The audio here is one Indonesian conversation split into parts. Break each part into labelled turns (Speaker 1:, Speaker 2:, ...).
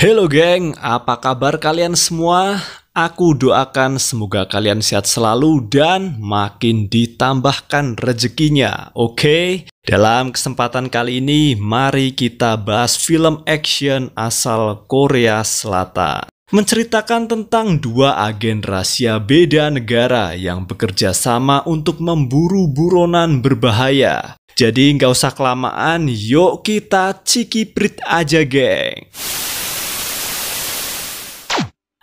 Speaker 1: Halo geng, apa kabar kalian semua? Aku doakan semoga kalian sehat selalu dan makin ditambahkan rezekinya, oke? Okay? Dalam kesempatan kali ini, mari kita bahas film action asal Korea Selatan. Menceritakan tentang dua agen rahasia beda negara yang bekerja sama untuk memburu buronan berbahaya. Jadi nggak usah kelamaan, yuk kita cikiprit aja geng.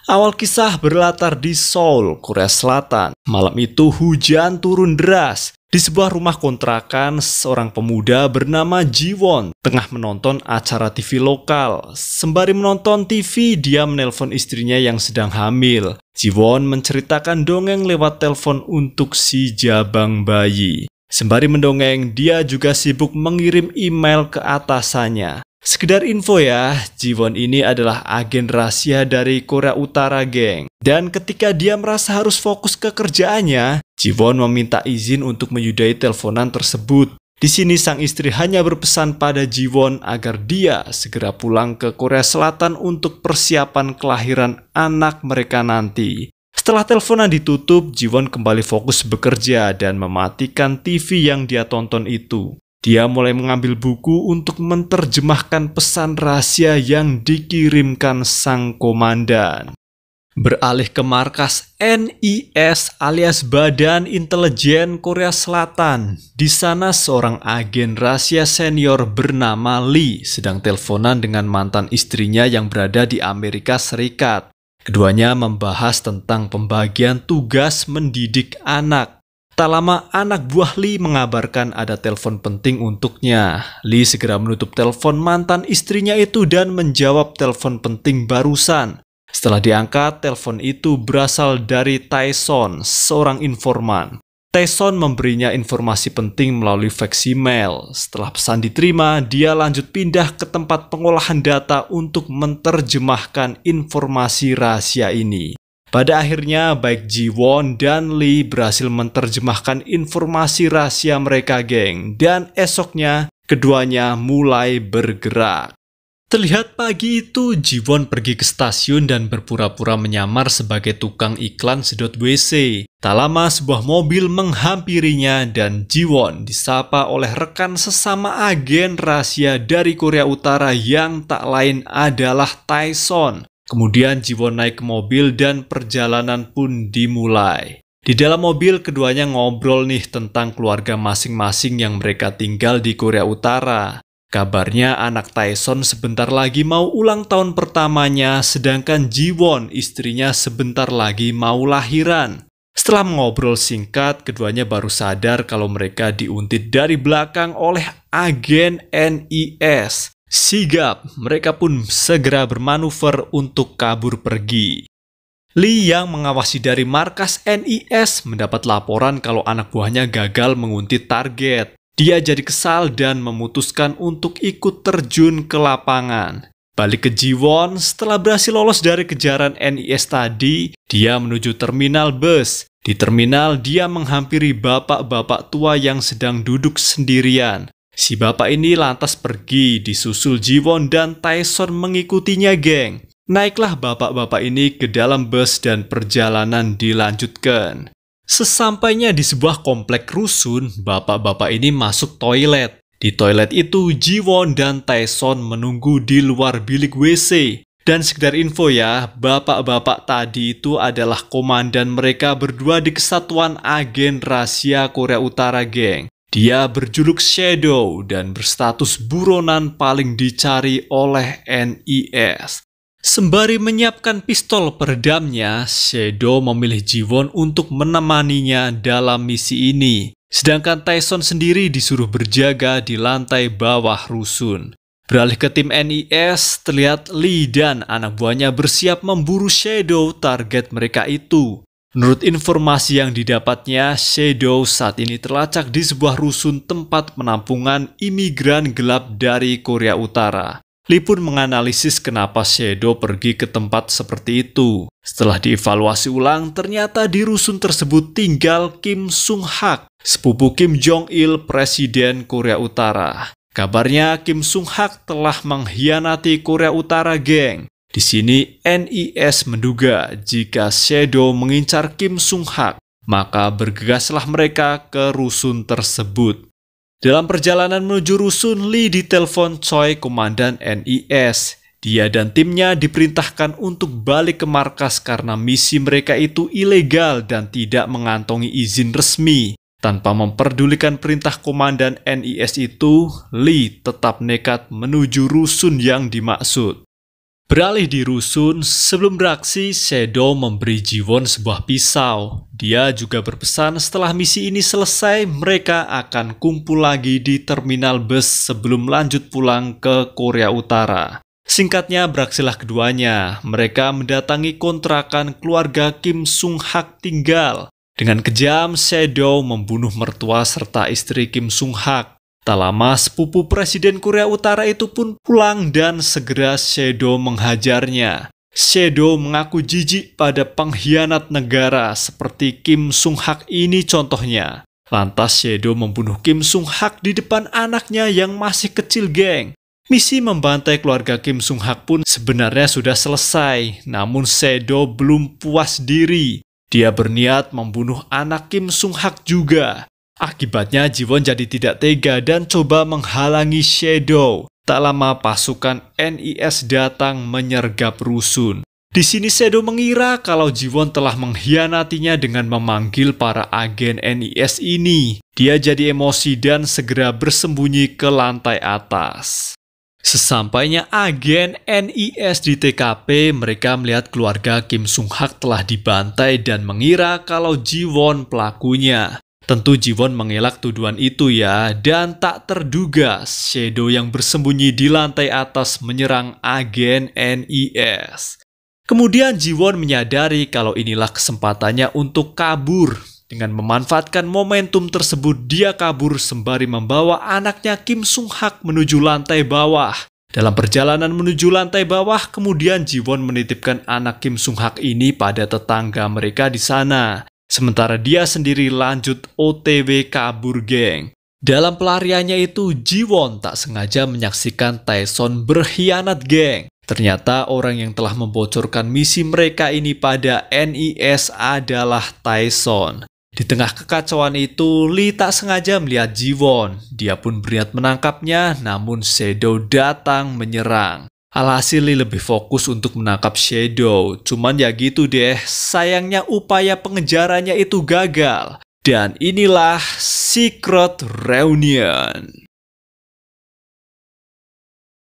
Speaker 1: Awal kisah berlatar di Seoul, Korea Selatan. Malam itu hujan turun deras. Di sebuah rumah kontrakan, seorang pemuda bernama Jiwon tengah menonton acara TV lokal. Sembari menonton TV, dia menelpon istrinya yang sedang hamil. Jiwon menceritakan dongeng lewat telepon untuk si jabang bayi. Sembari mendongeng, dia juga sibuk mengirim email ke atasannya. Sekedar info ya, Jiwon ini adalah agen rahasia dari Korea Utara, geng. Dan ketika dia merasa harus fokus ke kerjaannya, Jiwon meminta izin untuk menyudahi teleponan tersebut. Di sini sang istri hanya berpesan pada Jiwon agar dia segera pulang ke Korea Selatan untuk persiapan kelahiran anak mereka nanti. Setelah teleponan ditutup, Jiwon kembali fokus bekerja dan mematikan TV yang dia tonton itu. Dia mulai mengambil buku untuk menerjemahkan pesan rahasia yang dikirimkan sang komandan. Beralih ke markas NIS alias Badan Intelijen Korea Selatan. Di sana seorang agen rahasia senior bernama Lee sedang teleponan dengan mantan istrinya yang berada di Amerika Serikat. Keduanya membahas tentang pembagian tugas mendidik anak. Tak lama anak buah Lee mengabarkan ada telepon penting untuknya. Lee segera menutup telepon mantan istrinya itu dan menjawab telepon penting barusan. Setelah diangkat, telepon itu berasal dari Tyson, seorang informan. Tyson memberinya informasi penting melalui fax email. Setelah pesan diterima, dia lanjut pindah ke tempat pengolahan data untuk menerjemahkan informasi rahasia ini. Pada akhirnya, baik Jiwon dan Lee berhasil menerjemahkan informasi rahasia mereka, geng. Dan esoknya, keduanya mulai bergerak. Terlihat pagi itu, Jiwon pergi ke stasiun dan berpura-pura menyamar sebagai tukang iklan sedot WC. Tak lama, sebuah mobil menghampirinya dan Jiwon disapa oleh rekan sesama agen rahasia dari Korea Utara yang tak lain adalah Tyson. Kemudian Jiwon naik ke mobil dan perjalanan pun dimulai. Di dalam mobil keduanya ngobrol nih tentang keluarga masing-masing yang mereka tinggal di Korea Utara. Kabarnya anak Tyson sebentar lagi mau ulang tahun pertamanya sedangkan Jiwon istrinya sebentar lagi mau lahiran. Setelah mengobrol singkat, keduanya baru sadar kalau mereka diuntit dari belakang oleh agen NIS. Sigap, mereka pun segera bermanuver untuk kabur pergi. Li yang mengawasi dari markas NIS mendapat laporan kalau anak buahnya gagal menguntit target. Dia jadi kesal dan memutuskan untuk ikut terjun ke lapangan. Balik ke Jiwon, setelah berhasil lolos dari kejaran NIS tadi, dia menuju terminal bus. Di terminal, dia menghampiri bapak-bapak tua yang sedang duduk sendirian. Si bapak ini lantas pergi disusul Jiwon dan Tyson mengikutinya geng. Naiklah bapak-bapak ini ke dalam bus dan perjalanan dilanjutkan. Sesampainya di sebuah komplek rusun, bapak-bapak ini masuk toilet. Di toilet itu, Jiwon dan Tyson menunggu di luar bilik WC. Dan sekedar info ya, bapak-bapak tadi itu adalah komandan mereka berdua di kesatuan agen rahasia Korea Utara, geng. Dia berjuluk Shadow dan berstatus buronan paling dicari oleh NIS. Sembari menyiapkan pistol peredamnya, Shadow memilih Jiwon untuk menemaninya dalam misi ini. Sedangkan Tyson sendiri disuruh berjaga di lantai bawah rusun. Beralih ke tim NIS, terlihat Lee dan anak buahnya bersiap memburu Shadow target mereka itu. Menurut informasi yang didapatnya, Shadow saat ini terlacak di sebuah rusun tempat penampungan imigran gelap dari Korea Utara. Lee pun menganalisis kenapa Shadow pergi ke tempat seperti itu. Setelah dievaluasi ulang, ternyata di rusun tersebut tinggal Kim Sung Hak, sepupu Kim Jong Il, Presiden Korea Utara. Kabarnya Kim Sung Hak telah mengkhianati Korea Utara, geng. Di sini NIS menduga jika Shadow mengincar Kim Sung Hak, maka bergegaslah mereka ke rusun tersebut. Dalam perjalanan menuju rusun, Lee ditelepon Choi, komandan NIS. Dia dan timnya diperintahkan untuk balik ke markas karena misi mereka itu ilegal dan tidak mengantongi izin resmi. Tanpa memperdulikan perintah komandan NIS itu, Lee tetap nekat menuju rusun yang dimaksud. Beralih di rusun, sebelum beraksi, Shadow memberi Jiwon sebuah pisau. Dia juga berpesan setelah misi ini selesai, mereka akan kumpul lagi di terminal bus sebelum lanjut pulang ke Korea Utara. Singkatnya, beraksilah keduanya. Mereka mendatangi kontrakan keluarga Kim Sung Hak tinggal. Dengan kejam, Shadow membunuh mertua serta istri Kim Sung Hak. Tak lama sepupu Presiden Korea Utara itu pun pulang dan segera Shadow menghajarnya. Shadow mengaku jijik pada pengkhianat negara seperti Kim Sung Hak ini contohnya. Lantas Shadow membunuh Kim Sung Hak di depan anaknya yang masih kecil geng. Misi membantai keluarga Kim Sung Hak pun sebenarnya sudah selesai, namun Shadow belum puas diri. Dia berniat membunuh anak Kim Sung Hak juga. Akibatnya Jiwon jadi tidak tega dan coba menghalangi Shadow. Tak lama pasukan NIS datang menyergap rusun. Di sini Shadow mengira kalau Jiwon telah mengkhianatinya dengan memanggil para agen NIS ini. Dia jadi emosi dan segera bersembunyi ke lantai atas. Sesampainya agen NIS di TKP, mereka melihat keluarga Kim Sung Hak telah dibantai dan mengira kalau Jiwon pelakunya. Tentu Jiwon mengelak tuduhan itu ya, dan tak terduga Shadow yang bersembunyi di lantai atas menyerang agen NIS. Kemudian Jiwon menyadari kalau inilah kesempatannya untuk kabur. Dengan memanfaatkan momentum tersebut, dia kabur sembari membawa anaknya Kim Sung Hak menuju lantai bawah. Dalam perjalanan menuju lantai bawah, kemudian Jiwon menitipkan anak Kim Sung Hak ini pada tetangga mereka di sana. Sementara dia sendiri lanjut OTW kabur geng. Dalam pelariannya itu, Jiwon tak sengaja menyaksikan Tyson berkhianat geng. Ternyata orang yang telah membocorkan misi mereka ini pada NIS adalah Tyson. Di tengah kekacauan itu, Lee tak sengaja melihat Jiwon. Dia pun berniat menangkapnya, namun Shadow datang menyerang. Alhasil Lee lebih fokus untuk menangkap Shadow, cuman ya gitu deh, sayangnya upaya pengejarannya itu gagal. Dan inilah Secret Reunion.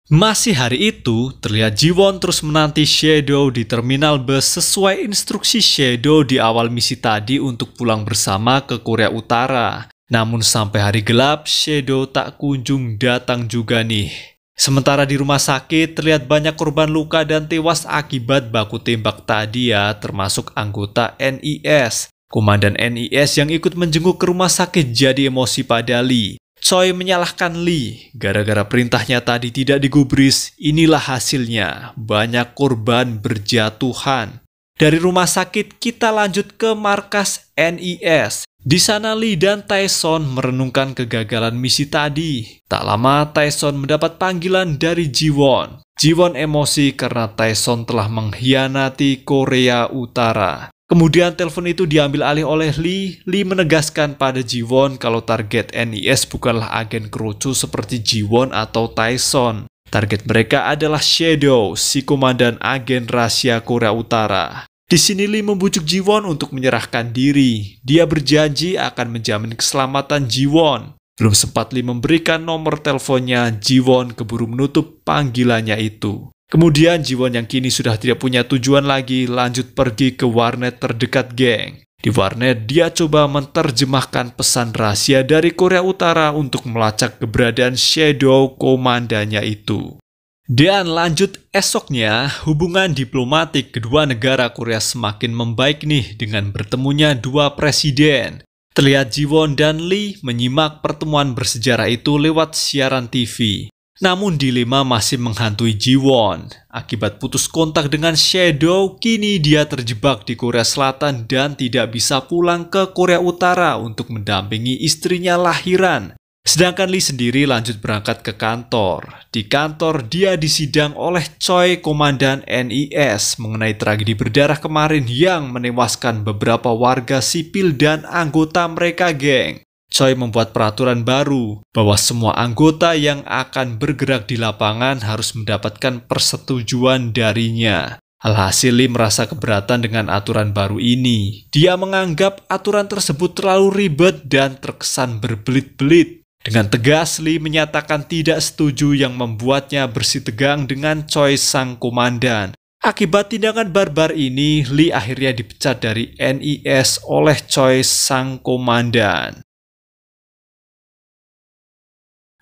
Speaker 1: Masih hari itu, terlihat Jiwon terus menanti Shadow di terminal bus sesuai instruksi Shadow di awal misi tadi untuk pulang bersama ke Korea Utara. Namun sampai hari gelap, Shadow tak kunjung datang juga nih. Sementara di rumah sakit terlihat banyak korban luka dan tewas akibat baku tembak tadi ya, termasuk anggota NIS. Komandan NIS yang ikut menjenguk ke rumah sakit jadi emosi pada Lee. Choi menyalahkan Lee, gara-gara perintahnya tadi tidak digubris, inilah hasilnya, banyak korban berjatuhan. Dari rumah sakit kita lanjut ke markas NIS. Di sana Lee dan Tyson merenungkan kegagalan misi tadi. Tak lama Tyson mendapat panggilan dari Jiwon. Jiwon emosi karena Tyson telah mengkhianati Korea Utara. Kemudian telepon itu diambil alih oleh Lee. Lee menegaskan pada Jiwon kalau target NIS e bukanlah agen kerucu seperti Jiwon atau Tyson. Target mereka adalah Shadow, si komandan agen rahasia Korea Utara. Di sini Lee membujuk Jiwon untuk menyerahkan diri. Dia berjanji akan menjamin keselamatan Jiwon. Belum sempat Lee memberikan nomor teleponnya, Jiwon keburu menutup panggilannya itu. Kemudian Jiwon yang kini sudah tidak punya tujuan lagi lanjut pergi ke warnet terdekat geng. Di warnet, dia coba menerjemahkan pesan rahasia dari Korea Utara untuk melacak keberadaan Shadow komandannya itu. Dan lanjut esoknya, hubungan diplomatik kedua negara Korea semakin membaik nih dengan bertemunya dua presiden. Terlihat Jiwon dan Lee menyimak pertemuan bersejarah itu lewat siaran TV. Namun dilema masih menghantui Jiwon. Akibat putus kontak dengan Shadow, kini dia terjebak di Korea Selatan dan tidak bisa pulang ke Korea Utara untuk mendampingi istrinya lahiran Sedangkan Lee sendiri lanjut berangkat ke kantor. Di kantor, dia disidang oleh Choi, Komandan NIS, mengenai tragedi berdarah kemarin yang menewaskan beberapa warga sipil dan anggota mereka, geng. Choi membuat peraturan baru bahwa semua anggota yang akan bergerak di lapangan harus mendapatkan persetujuan darinya. Alhasil Lee merasa keberatan dengan aturan baru ini. Dia menganggap aturan tersebut terlalu ribet dan terkesan berbelit-belit. Dengan tegas, Lee menyatakan tidak setuju yang membuatnya bersitegang dengan Choi sang komandan. Akibat tindakan barbar ini, Lee akhirnya dipecat dari NIS oleh Choi sang komandan.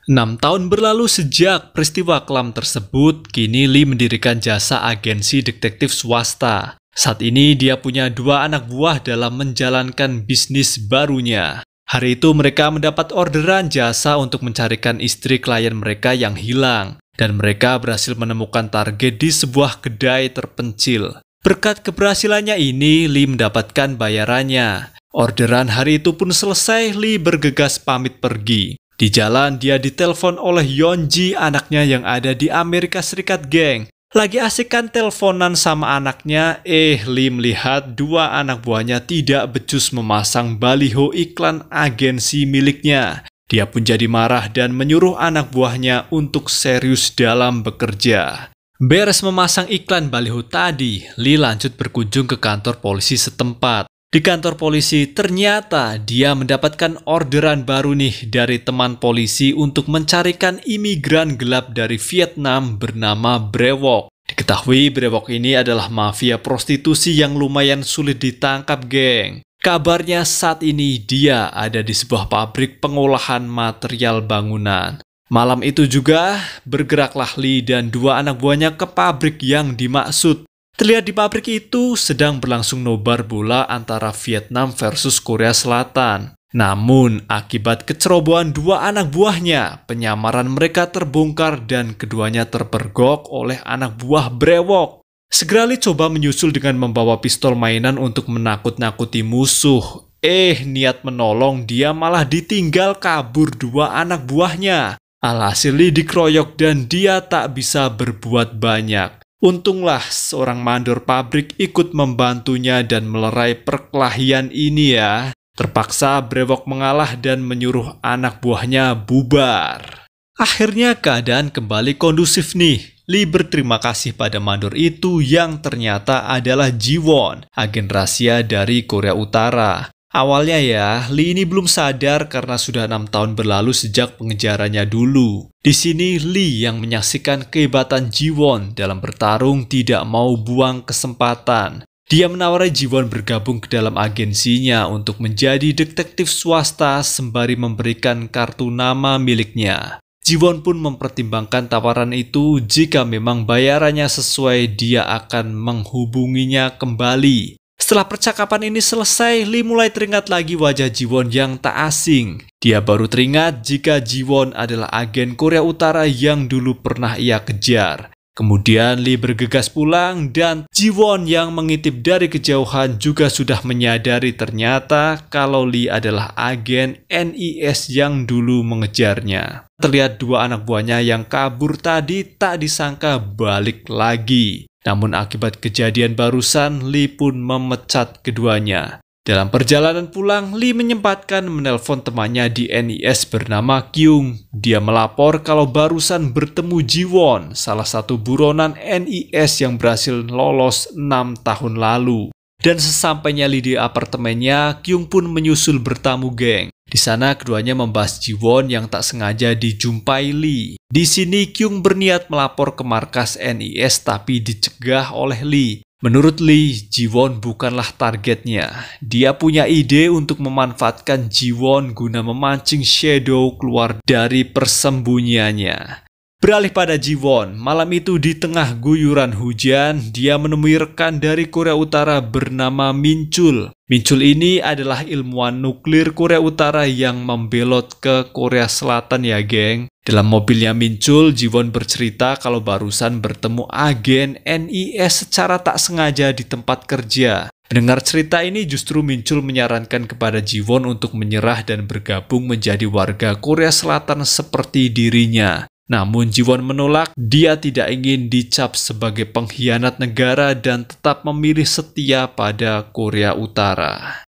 Speaker 1: Enam tahun berlalu sejak peristiwa kelam tersebut, kini Lee mendirikan jasa agensi detektif swasta. Saat ini dia punya dua anak buah dalam menjalankan bisnis barunya. Hari itu mereka mendapat orderan jasa untuk mencarikan istri klien mereka yang hilang, dan mereka berhasil menemukan target di sebuah kedai terpencil. Berkat keberhasilannya ini, Lee mendapatkan bayarannya. Orderan hari itu pun selesai, Lee bergegas pamit pergi. Di jalan, dia ditelepon oleh Yonji, anaknya yang ada di Amerika Serikat, geng. Lagi asik teleponan sama anaknya, eh Lim lihat dua anak buahnya tidak becus memasang baliho iklan agensi miliknya. Dia pun jadi marah dan menyuruh anak buahnya untuk serius dalam bekerja. Beres memasang iklan baliho tadi, Li lanjut berkunjung ke kantor polisi setempat. Di kantor polisi, ternyata dia mendapatkan orderan baru nih dari teman polisi untuk mencarikan imigran gelap dari Vietnam bernama Brewok. Diketahui Brewok ini adalah mafia prostitusi yang lumayan sulit ditangkap, geng. Kabarnya saat ini dia ada di sebuah pabrik pengolahan material bangunan. Malam itu juga bergeraklah Lee dan dua anak buahnya ke pabrik yang dimaksud Terlihat di pabrik itu sedang berlangsung nobar bola antara Vietnam versus Korea Selatan. Namun, akibat kecerobohan dua anak buahnya, penyamaran mereka terbongkar dan keduanya terpergok oleh anak buah brewok. Segera Lee coba menyusul dengan membawa pistol mainan untuk menakut-nakuti musuh. Eh, niat menolong dia malah ditinggal kabur dua anak buahnya. Alhasil Lee dikeroyok dan dia tak bisa berbuat banyak. Untunglah seorang mandor pabrik ikut membantunya dan melerai perkelahian ini ya. Terpaksa Brewok mengalah dan menyuruh anak buahnya bubar. Akhirnya keadaan kembali kondusif nih. Lee berterima kasih pada mandor itu yang ternyata adalah Jiwon, agen rahasia dari Korea Utara. Awalnya ya, Lee ini belum sadar karena sudah enam tahun berlalu sejak pengejarannya dulu. Di sini Lee yang menyaksikan kehebatan Jiwon dalam bertarung tidak mau buang kesempatan. Dia menawari Jiwon bergabung ke dalam agensinya untuk menjadi detektif swasta sembari memberikan kartu nama miliknya. Jiwon pun mempertimbangkan tawaran itu jika memang bayarannya sesuai dia akan menghubunginya kembali. Setelah percakapan ini selesai, Lee mulai teringat lagi wajah Jiwon yang tak asing. Dia baru teringat jika Jiwon adalah agen Korea Utara yang dulu pernah ia kejar. Kemudian Lee bergegas pulang dan Jiwon yang mengintip dari kejauhan juga sudah menyadari ternyata kalau Lee adalah agen NIS yang dulu mengejarnya. Terlihat dua anak buahnya yang kabur tadi tak disangka balik lagi. Namun akibat kejadian barusan, Lee pun memecat keduanya. Dalam perjalanan pulang, Lee menyempatkan menelpon temannya di NIS bernama Kyung. Dia melapor kalau barusan bertemu Jiwon, salah satu buronan NIS yang berhasil lolos 6 tahun lalu. Dan sesampainya Lee di apartemennya, Kyung pun menyusul bertamu geng. Di sana keduanya membahas Jiwon yang tak sengaja dijumpai Lee. Di sini Kyung berniat melapor ke markas NIS tapi dicegah oleh Lee. Menurut Lee, Jiwon bukanlah targetnya. Dia punya ide untuk memanfaatkan Jiwon guna memancing Shadow keluar dari persembunyiannya. Beralih pada Jiwon, malam itu di tengah guyuran hujan, dia menemui rekan dari Korea Utara bernama Minchul. Minchul ini adalah ilmuwan nuklir Korea Utara yang membelot ke Korea Selatan ya geng. Dalam mobilnya Minchul, Jiwon bercerita kalau barusan bertemu agen NIS secara tak sengaja di tempat kerja. Mendengar cerita ini justru Minchul menyarankan kepada Jiwon untuk menyerah dan bergabung menjadi warga Korea Selatan seperti dirinya. Namun Jiwon menolak, dia tidak ingin dicap sebagai pengkhianat negara dan tetap memilih setia pada Korea Utara.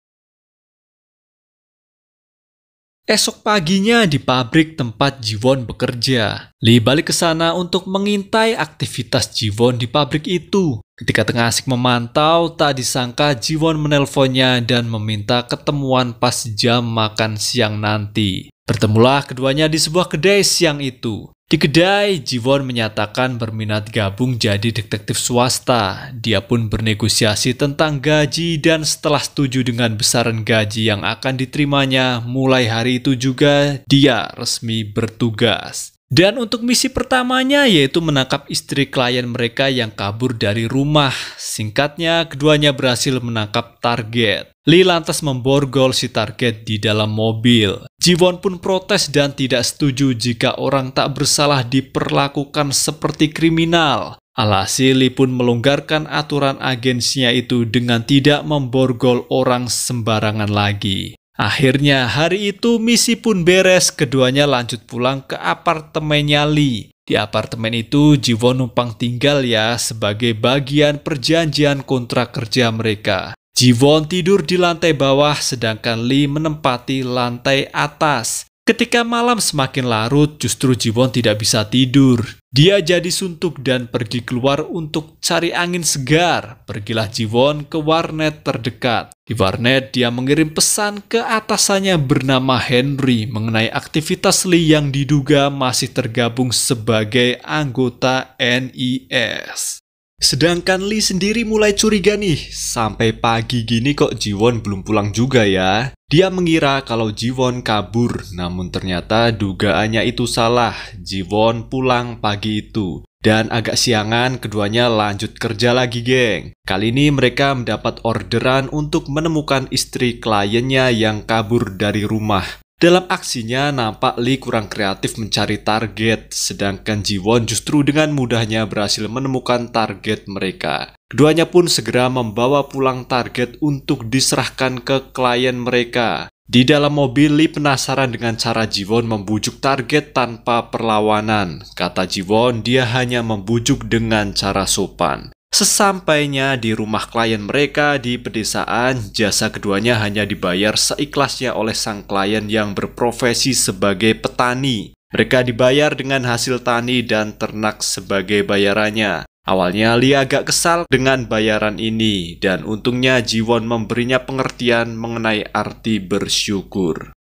Speaker 1: Esok paginya di pabrik tempat Jiwon bekerja, Lee balik ke sana untuk mengintai aktivitas Jiwon di pabrik itu. Ketika tengah asik memantau, tak disangka Jiwon menelponnya dan meminta ketemuan pas jam makan siang nanti. Bertemulah keduanya di sebuah kedai siang itu. Di kedai, Jiwon menyatakan berminat gabung jadi detektif swasta. Dia pun bernegosiasi tentang gaji dan setelah setuju dengan besaran gaji yang akan diterimanya, mulai hari itu juga dia resmi bertugas. Dan untuk misi pertamanya yaitu menangkap istri klien mereka yang kabur dari rumah. Singkatnya, keduanya berhasil menangkap target. Lee lantas memborgol si target di dalam mobil. Jiwon pun protes dan tidak setuju jika orang tak bersalah diperlakukan seperti kriminal. Alhasil Lee pun melonggarkan aturan agensinya itu dengan tidak memborgol orang sembarangan lagi. Akhirnya hari itu misi pun beres, keduanya lanjut pulang ke apartemennya Lee. Di apartemen itu Jiwon numpang tinggal ya sebagai bagian perjanjian kontrak kerja mereka. Jiwon tidur di lantai bawah sedangkan Lee menempati lantai atas. Ketika malam semakin larut, justru Jiwon tidak bisa tidur. Dia jadi suntuk dan pergi keluar untuk cari angin segar. Pergilah Jiwon ke warnet terdekat. Di warnet, dia mengirim pesan ke atasannya bernama Henry mengenai aktivitas Lee yang diduga masih tergabung sebagai anggota NIS. Sedangkan Lee sendiri mulai curiga nih, sampai pagi gini kok Jiwon belum pulang juga ya. Dia mengira kalau Jiwon kabur, namun ternyata dugaannya itu salah. Jiwon pulang pagi itu. Dan agak siangan, keduanya lanjut kerja lagi, geng. Kali ini mereka mendapat orderan untuk menemukan istri kliennya yang kabur dari rumah. Dalam aksinya, nampak Lee kurang kreatif mencari target, sedangkan Jiwon justru dengan mudahnya berhasil menemukan target mereka. Keduanya pun segera membawa pulang target untuk diserahkan ke klien mereka. Di dalam mobil, Lee penasaran dengan cara Jiwon membujuk target tanpa perlawanan. Kata Jiwon, dia hanya membujuk dengan cara sopan. Sesampainya di rumah klien mereka di pedesaan, jasa keduanya hanya dibayar seikhlasnya oleh sang klien yang berprofesi sebagai petani. Mereka dibayar dengan hasil tani dan ternak sebagai bayarannya. Awalnya Lee agak kesal dengan bayaran ini dan untungnya Jiwon memberinya pengertian mengenai arti bersyukur.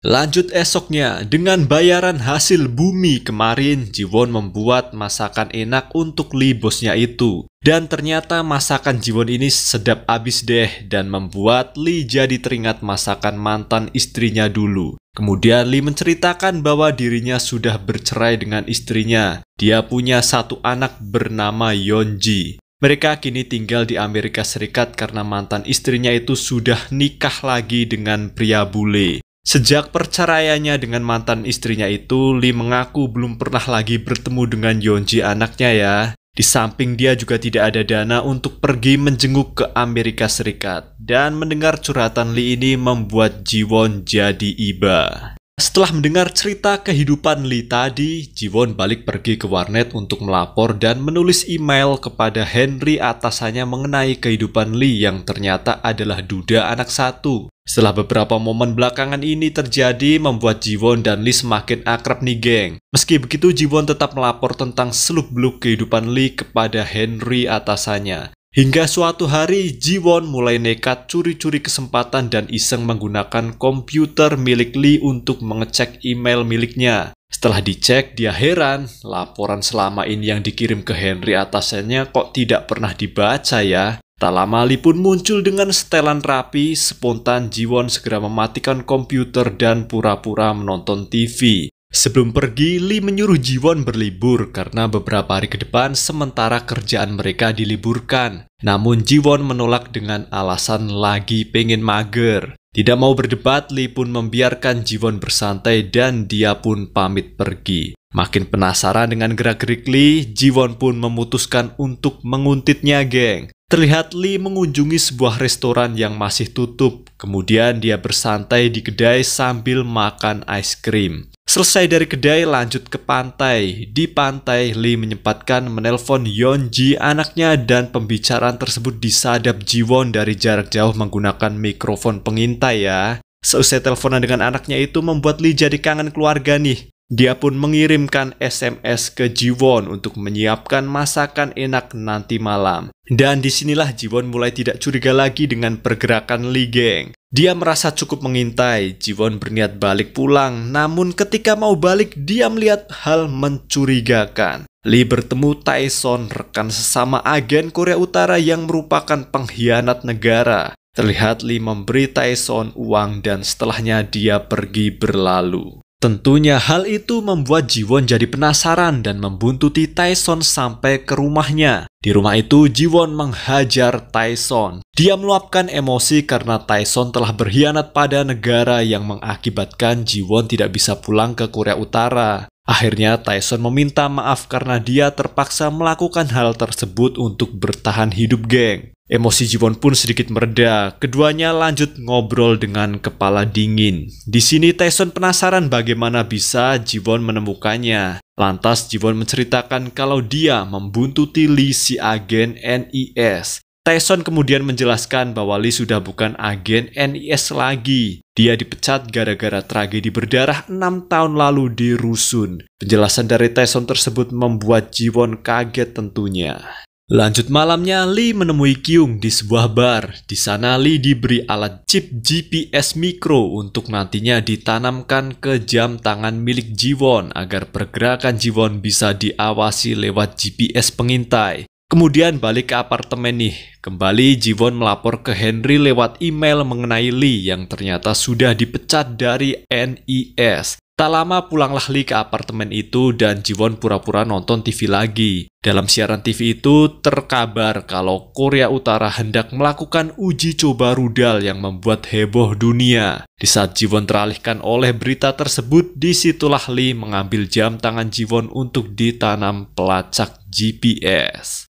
Speaker 1: Lanjut esoknya, dengan bayaran hasil bumi kemarin, Jiwon membuat masakan enak untuk Lee bosnya itu. Dan ternyata masakan Jiwon ini sedap abis deh dan membuat Lee jadi teringat masakan mantan istrinya dulu. Kemudian Lee menceritakan bahwa dirinya sudah bercerai dengan istrinya. Dia punya satu anak bernama Yonji. Mereka kini tinggal di Amerika Serikat karena mantan istrinya itu sudah nikah lagi dengan pria bule. Sejak perceraiannya dengan mantan istrinya itu, Lee mengaku belum pernah lagi bertemu dengan Yonji anaknya ya. Di samping dia juga tidak ada dana untuk pergi menjenguk ke Amerika Serikat. Dan mendengar curhatan Lee ini membuat Jiwon jadi iba. Setelah mendengar cerita kehidupan Lee tadi, Jiwon balik pergi ke warnet untuk melapor dan menulis email kepada Henry atasannya mengenai kehidupan Lee yang ternyata adalah duda anak satu. Setelah beberapa momen belakangan ini terjadi membuat Jiwon dan Lee semakin akrab nih geng. Meski begitu Jiwon tetap melapor tentang seluk-beluk kehidupan Lee kepada Henry atasannya. Hingga suatu hari, Jiwon mulai nekat curi-curi kesempatan dan iseng menggunakan komputer milik Lee untuk mengecek email miliknya. Setelah dicek, dia heran, laporan selama ini yang dikirim ke Henry atasannya kok tidak pernah dibaca ya. Tak lama Lee pun muncul dengan setelan rapi, spontan Jiwon segera mematikan komputer dan pura-pura menonton TV. Sebelum pergi, Lee menyuruh Jiwon berlibur karena beberapa hari ke depan sementara kerjaan mereka diliburkan. Namun Jiwon menolak dengan alasan lagi pengen mager. Tidak mau berdebat, Lee pun membiarkan Jiwon bersantai dan dia pun pamit pergi. Makin penasaran dengan gerak-gerik Lee, Jiwon pun memutuskan untuk menguntitnya, geng. Terlihat Lee mengunjungi sebuah restoran yang masih tutup. Kemudian dia bersantai di kedai sambil makan ice cream. Selesai dari kedai, lanjut ke pantai. Di pantai, Lee menyempatkan menelpon Yeonji anaknya dan pembicaraan tersebut disadap Jiwon dari jarak jauh menggunakan mikrofon pengintai ya. Seusai teleponan dengan anaknya itu membuat Lee jadi kangen keluarga nih. Dia pun mengirimkan SMS ke Jiwon untuk menyiapkan masakan enak nanti malam. Dan disinilah Jiwon mulai tidak curiga lagi dengan pergerakan Lee Geng. Dia merasa cukup mengintai, Jiwon berniat balik pulang, namun ketika mau balik dia melihat hal mencurigakan. Lee bertemu Tyson, rekan sesama agen Korea Utara yang merupakan pengkhianat negara. Terlihat Lee memberi Tyson uang dan setelahnya dia pergi berlalu. Tentunya hal itu membuat Jiwon jadi penasaran dan membuntuti Tyson sampai ke rumahnya. Di rumah itu, Jiwon menghajar Tyson. Dia meluapkan emosi karena Tyson telah berkhianat pada negara yang mengakibatkan Jiwon tidak bisa pulang ke Korea Utara. Akhirnya Tyson meminta maaf karena dia terpaksa melakukan hal tersebut untuk bertahan hidup geng. Emosi Jiwon pun sedikit mereda. Keduanya lanjut ngobrol dengan kepala dingin. Di sini Tyson penasaran bagaimana bisa Jiwon menemukannya. Lantas Jiwon menceritakan kalau dia membuntuti Lee si agen NIS Tyson kemudian menjelaskan bahwa Lee sudah bukan agen NIS e lagi. Dia dipecat gara-gara tragedi berdarah enam tahun lalu di Rusun. Penjelasan dari Tyson tersebut membuat Jiwon kaget tentunya. Lanjut malamnya, Lee menemui Kyung di sebuah bar. Di sana, Lee diberi alat chip GPS mikro untuk nantinya ditanamkan ke jam tangan milik Jiwon agar pergerakan Jiwon bisa diawasi lewat GPS pengintai. Kemudian balik ke apartemen nih. Kembali Jiwon melapor ke Henry lewat email mengenai Lee yang ternyata sudah dipecat dari NIS. Tak lama pulanglah Lee ke apartemen itu dan Jiwon pura-pura nonton TV lagi. Dalam siaran TV itu terkabar kalau Korea Utara hendak melakukan uji coba rudal yang membuat heboh dunia. Di saat Jiwon teralihkan oleh berita tersebut, disitulah Lee mengambil jam tangan Jiwon untuk ditanam pelacak GPS.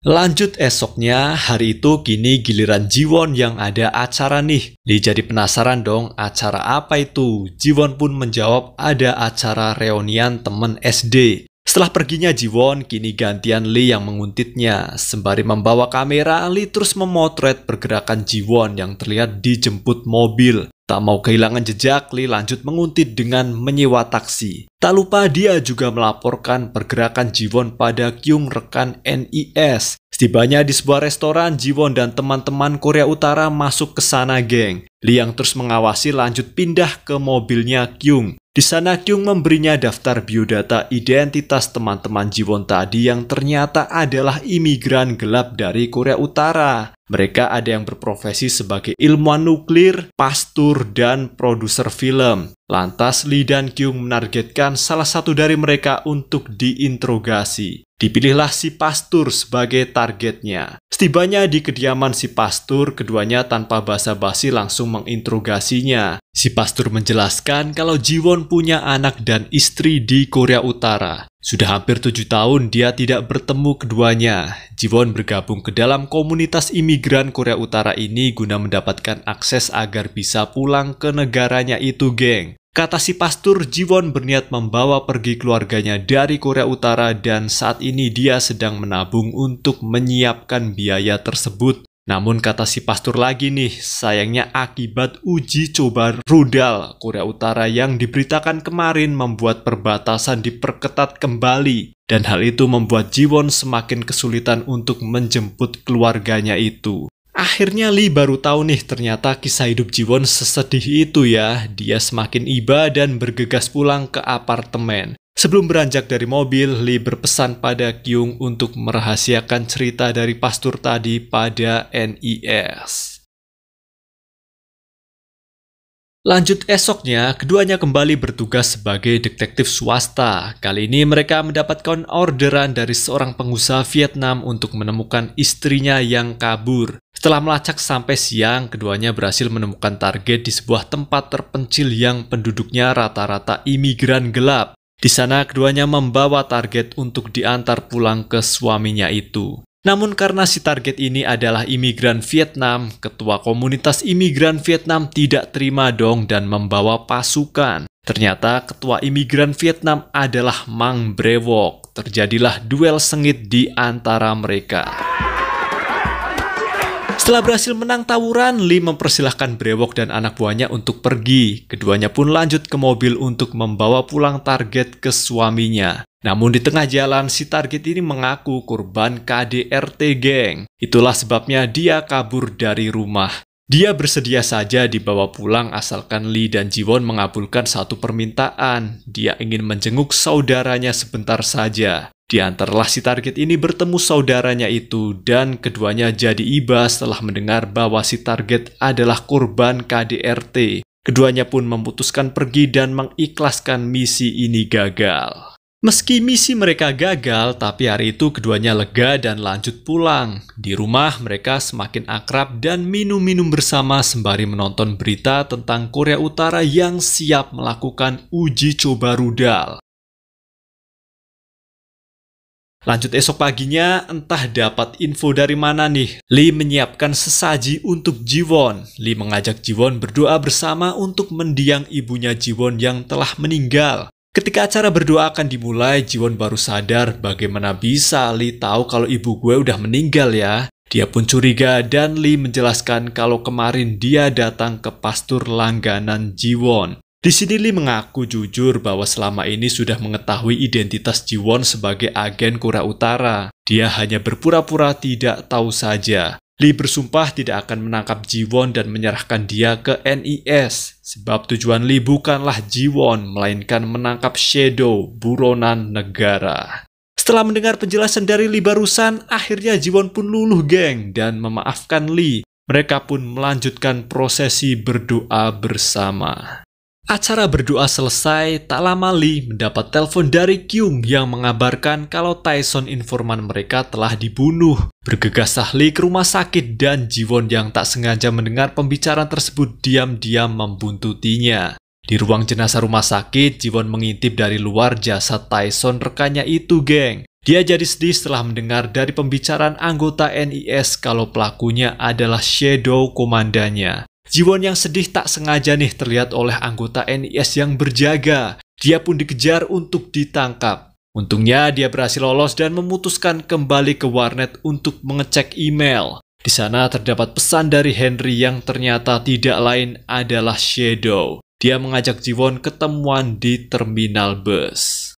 Speaker 1: Lanjut esoknya, hari itu kini giliran Jiwon yang ada acara nih. Li jadi penasaran dong acara apa itu. Jiwon pun menjawab ada acara reunian temen SD. Setelah perginya Jiwon, kini gantian Lee yang menguntitnya. Sembari membawa kamera, Lee terus memotret pergerakan Jiwon yang terlihat dijemput mobil. Tak mau kehilangan jejak, Lee lanjut menguntit dengan menyewa taksi. Tak lupa dia juga melaporkan pergerakan Jiwon pada Kyung rekan NIS. Setibanya di sebuah restoran, Jiwon dan teman-teman Korea Utara masuk ke sana geng. Lee yang terus mengawasi lanjut pindah ke mobilnya Kyung. Di sana Kyung memberinya daftar biodata identitas teman-teman Jiwon tadi yang ternyata adalah imigran gelap dari Korea Utara. Mereka ada yang berprofesi sebagai ilmuwan nuklir, pastur, dan produser film. Lantas Lee dan Kyung menargetkan salah satu dari mereka untuk diinterogasi. Dipilihlah si pastur sebagai targetnya. Setibanya di kediaman si pastur, keduanya tanpa basa-basi langsung menginterogasinya. Si pastur menjelaskan kalau Jiwon punya anak dan istri di Korea Utara. Sudah hampir tujuh tahun dia tidak bertemu keduanya. Jiwon bergabung ke dalam komunitas imigran Korea Utara ini guna mendapatkan akses agar bisa pulang ke negaranya itu, geng. Kata si pastur, Jiwon berniat membawa pergi keluarganya dari Korea Utara dan saat ini dia sedang menabung untuk menyiapkan biaya tersebut. Namun kata si pastor lagi nih, sayangnya akibat uji coba rudal Korea Utara yang diberitakan kemarin membuat perbatasan diperketat kembali dan hal itu membuat Jiwon semakin kesulitan untuk menjemput keluarganya itu. Akhirnya Lee baru tahu nih ternyata kisah hidup Jiwon sesedih itu ya. Dia semakin iba dan bergegas pulang ke apartemen. Sebelum beranjak dari mobil, Lee berpesan pada Kyung untuk merahasiakan cerita dari pastor tadi pada NIS. Lanjut esoknya, keduanya kembali bertugas sebagai detektif swasta. Kali ini mereka mendapatkan orderan dari seorang pengusaha Vietnam untuk menemukan istrinya yang kabur. Setelah melacak sampai siang, keduanya berhasil menemukan target di sebuah tempat terpencil yang penduduknya rata-rata imigran gelap. Di sana keduanya membawa target untuk diantar pulang ke suaminya itu. Namun karena si target ini adalah imigran Vietnam, ketua komunitas imigran Vietnam tidak terima dong dan membawa pasukan. Ternyata ketua imigran Vietnam adalah Mang Brewok. Terjadilah duel sengit di antara mereka. Setelah berhasil menang tawuran, Lee mempersilahkan Brewok dan anak buahnya untuk pergi. Keduanya pun lanjut ke mobil untuk membawa pulang target ke suaminya. Namun di tengah jalan, si target ini mengaku korban KDRT geng. Itulah sebabnya dia kabur dari rumah. Dia bersedia saja dibawa pulang asalkan Lee dan Jiwon mengabulkan satu permintaan. Dia ingin menjenguk saudaranya sebentar saja. Di Diantarlah si target ini bertemu saudaranya itu dan keduanya jadi iba setelah mendengar bahwa si target adalah korban KDRT. Keduanya pun memutuskan pergi dan mengikhlaskan misi ini gagal. Meski misi mereka gagal, tapi hari itu keduanya lega dan lanjut pulang. Di rumah, mereka semakin akrab dan minum-minum bersama sembari menonton berita tentang Korea Utara yang siap melakukan uji coba rudal. Lanjut esok paginya, entah dapat info dari mana nih, Lee menyiapkan sesaji untuk Jiwon. Lee mengajak Jiwon berdoa bersama untuk mendiang ibunya Jiwon yang telah meninggal. Ketika acara berdoa akan dimulai, Jiwon baru sadar bagaimana bisa Lee tahu kalau ibu gue udah meninggal ya. Dia pun curiga dan Lee menjelaskan kalau kemarin dia datang ke pastur langganan Jiwon. Di sini Lee mengaku jujur bahwa selama ini sudah mengetahui identitas Jiwon sebagai agen Kura Utara. Dia hanya berpura-pura tidak tahu saja. Lee bersumpah tidak akan menangkap Jiwon dan menyerahkan dia ke NIS. Sebab tujuan Lee bukanlah Jiwon, melainkan menangkap Shadow, buronan negara. Setelah mendengar penjelasan dari Lee barusan, akhirnya Jiwon pun luluh geng dan memaafkan Lee. Mereka pun melanjutkan prosesi berdoa bersama. Acara berdoa selesai, tak lama Lee mendapat telepon dari Kyung yang mengabarkan kalau Tyson informan mereka telah dibunuh. Bergegaslah Lee ke rumah sakit dan Jiwon yang tak sengaja mendengar pembicaraan tersebut diam-diam membuntutinya. Di ruang jenazah rumah sakit, Jiwon mengintip dari luar jasad Tyson rekannya itu, geng. Dia jadi sedih setelah mendengar dari pembicaraan anggota NIS kalau pelakunya adalah Shadow komandannya. Jiwon yang sedih tak sengaja nih terlihat oleh anggota NIS yang berjaga. Dia pun dikejar untuk ditangkap. Untungnya dia berhasil lolos dan memutuskan kembali ke warnet untuk mengecek email. Di sana terdapat pesan dari Henry yang ternyata tidak lain adalah Shadow. Dia mengajak Jiwon ketemuan di terminal bus.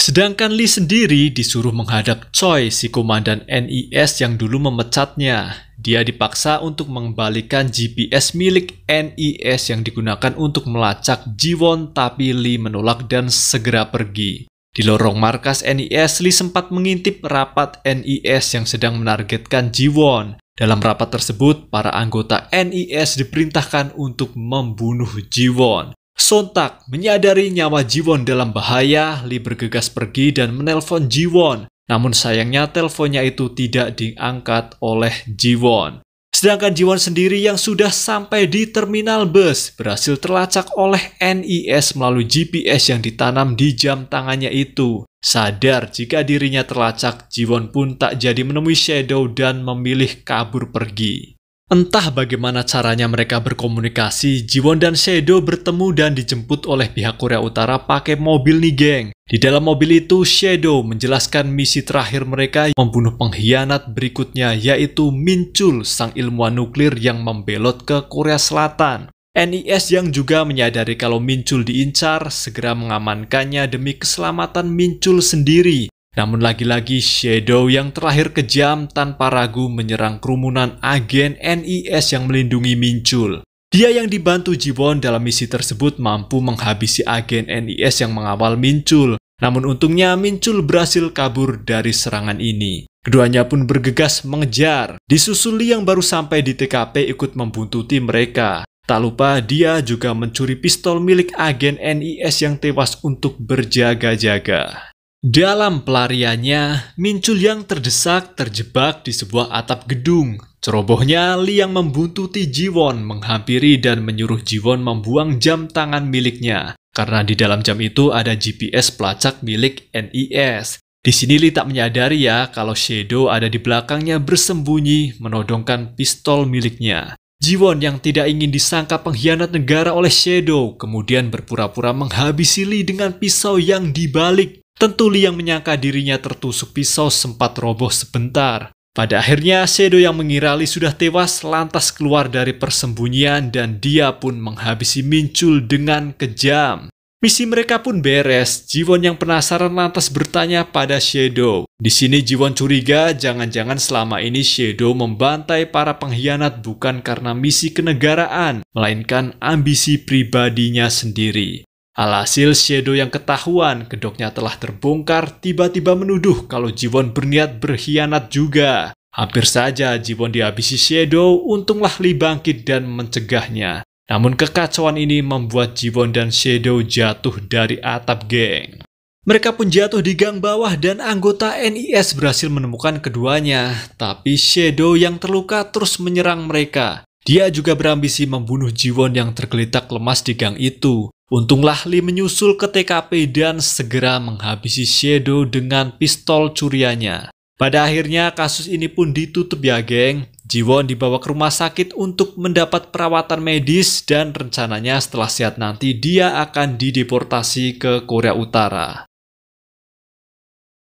Speaker 1: Sedangkan Lee sendiri disuruh menghadap Choi, si komandan NIS yang dulu memecatnya. Dia dipaksa untuk mengembalikan GPS milik NIS yang digunakan untuk melacak Jiwon, tapi Lee menolak dan segera pergi. Di lorong markas NIS, Lee sempat mengintip rapat NIS yang sedang menargetkan Jiwon. Dalam rapat tersebut, para anggota NIS diperintahkan untuk membunuh Jiwon. Sontak, menyadari nyawa Jiwon dalam bahaya, Lee bergegas pergi dan menelpon Jiwon. Namun sayangnya teleponnya itu tidak diangkat oleh Jiwon. Sedangkan Jiwon sendiri yang sudah sampai di terminal bus berhasil terlacak oleh NIS melalui GPS yang ditanam di jam tangannya itu. Sadar jika dirinya terlacak, Jiwon pun tak jadi menemui Shadow dan memilih kabur pergi. Entah bagaimana caranya mereka berkomunikasi, Jiwon dan Shadow bertemu dan dijemput oleh pihak Korea Utara pakai mobil nih geng. Di dalam mobil itu, Shadow menjelaskan misi terakhir mereka membunuh pengkhianat berikutnya yaitu Chul, sang ilmuwan nuklir yang membelot ke Korea Selatan. NIS yang juga menyadari kalau Chul diincar, segera mengamankannya demi keselamatan Chul sendiri. Namun lagi-lagi Shadow yang terakhir kejam tanpa ragu menyerang kerumunan agen NIS yang melindungi Minchul. Dia yang dibantu Jiwon dalam misi tersebut mampu menghabisi agen NIS yang mengawal Minchul. Namun untungnya Minchul berhasil kabur dari serangan ini. Keduanya pun bergegas mengejar. Disusuli yang baru sampai di TKP ikut membuntuti mereka. Tak lupa dia juga mencuri pistol milik agen NIS yang tewas untuk berjaga-jaga. Dalam pelariannya, Min Chul yang terdesak terjebak di sebuah atap gedung. Cerobohnya, Li yang membuntuti Ji Won menghampiri dan menyuruh Ji Won membuang jam tangan miliknya. Karena di dalam jam itu ada GPS pelacak milik NIS. Di sini Li tak menyadari ya kalau Shadow ada di belakangnya bersembunyi menodongkan pistol miliknya. Jiwon yang tidak ingin disangka pengkhianat negara oleh Shadow kemudian berpura-pura menghabisi Lee dengan pisau yang dibalik. Tentu Lee yang menyangka dirinya tertusuk pisau sempat roboh sebentar. Pada akhirnya Shadow yang mengira Lee sudah tewas lantas keluar dari persembunyian dan dia pun menghabisi Mincul dengan kejam. Misi mereka pun beres. Jiwon yang penasaran lantas bertanya pada Shadow. Di sini Jiwon curiga jangan-jangan selama ini Shadow membantai para pengkhianat bukan karena misi kenegaraan, melainkan ambisi pribadinya sendiri. Alhasil Shadow yang ketahuan kedoknya telah terbongkar tiba-tiba menuduh kalau Jiwon berniat berkhianat juga. Hampir saja Jiwon dihabisi Shadow, untunglah Lee bangkit dan mencegahnya. Namun kekacauan ini membuat Jiwon dan Shadow jatuh dari atap geng. Mereka pun jatuh di gang bawah dan anggota NIS berhasil menemukan keduanya. Tapi Shadow yang terluka terus menyerang mereka. Dia juga berambisi membunuh Jiwon yang tergeletak lemas di gang itu. Untunglah Lee menyusul ke TKP dan segera menghabisi Shadow dengan pistol curiannya. Pada akhirnya kasus ini pun ditutup ya geng. Jiwon dibawa ke rumah sakit untuk mendapat perawatan medis dan rencananya setelah sehat nanti dia akan dideportasi ke Korea Utara.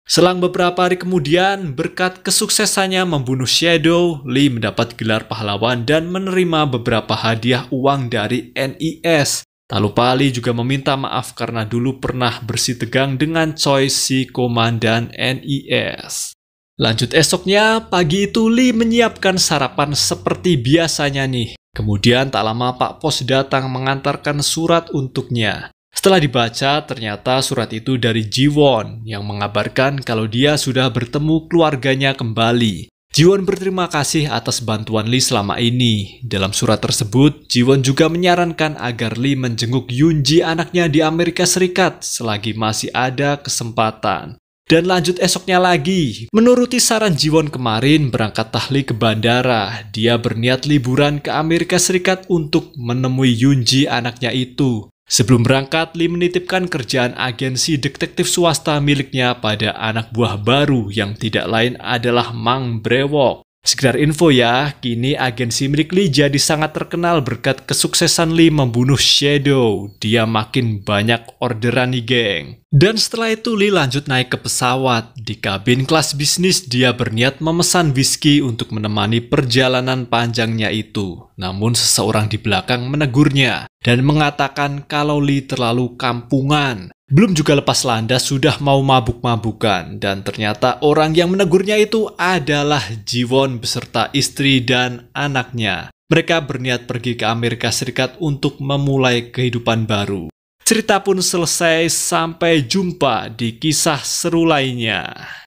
Speaker 1: Selang beberapa hari kemudian, berkat kesuksesannya membunuh Shadow, Lee mendapat gelar pahlawan dan menerima beberapa hadiah uang dari NIS. Tak lupa Lee juga meminta maaf karena dulu pernah bersih tegang dengan Choi si komandan NIS. Lanjut esoknya, pagi itu Lee menyiapkan sarapan seperti biasanya nih. Kemudian tak lama Pak Pos datang mengantarkan surat untuknya. Setelah dibaca, ternyata surat itu dari Jiwon yang mengabarkan kalau dia sudah bertemu keluarganya kembali. Jiwon berterima kasih atas bantuan Lee selama ini. Dalam surat tersebut, Jiwon juga menyarankan agar Lee menjenguk Yunji anaknya di Amerika Serikat selagi masih ada kesempatan dan lanjut esoknya lagi. Menuruti saran Jiwon kemarin berangkat tahli ke bandara, dia berniat liburan ke Amerika Serikat untuk menemui Yunji anaknya itu. Sebelum berangkat, Lee menitipkan kerjaan agensi detektif swasta miliknya pada anak buah baru yang tidak lain adalah Mang Brewok. Sekedar info ya, kini agensi milik Lee jadi sangat terkenal berkat kesuksesan Lee membunuh Shadow. Dia makin banyak orderan nih geng. Dan setelah itu Lee lanjut naik ke pesawat. Di kabin kelas bisnis dia berniat memesan whisky untuk menemani perjalanan panjangnya itu. Namun seseorang di belakang menegurnya dan mengatakan kalau Lee terlalu kampungan. Belum juga lepas landas sudah mau mabuk-mabukan dan ternyata orang yang menegurnya itu adalah Jiwon beserta istri dan anaknya. Mereka berniat pergi ke Amerika Serikat untuk memulai kehidupan baru. Cerita pun selesai, sampai jumpa di kisah seru lainnya.